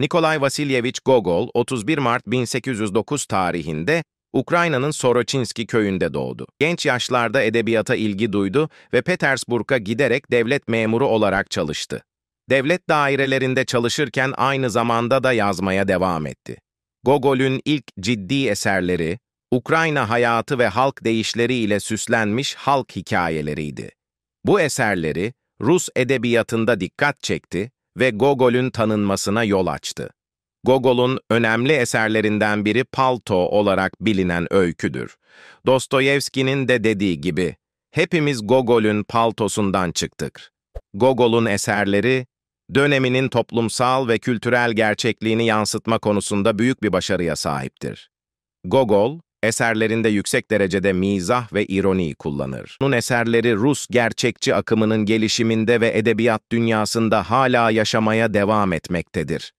Nikolay Vasilyevich Gogol 31 Mart 1809 tarihinde Ukrayna'nın Soroçinski köyünde doğdu. Genç yaşlarda edebiyata ilgi duydu ve Petersburg'a giderek devlet memuru olarak çalıştı. Devlet dairelerinde çalışırken aynı zamanda da yazmaya devam etti. Gogol'ün ilk ciddi eserleri, Ukrayna hayatı ve halk değişleri ile süslenmiş halk hikayeleriydi. Bu eserleri Rus edebiyatında dikkat çekti ve Gogol'ün tanınmasına yol açtı. Gogol'un önemli eserlerinden biri Palto olarak bilinen öyküdür. Dostoyevski'nin de dediği gibi, hepimiz Gogol'ün paltosundan çıktık. Gogol'un eserleri, döneminin toplumsal ve kültürel gerçekliğini yansıtma konusunda büyük bir başarıya sahiptir. Gogol, Eserlerinde yüksek derecede mizah ve ironi kullanır. Bunun eserleri Rus gerçekçi akımının gelişiminde ve edebiyat dünyasında hala yaşamaya devam etmektedir.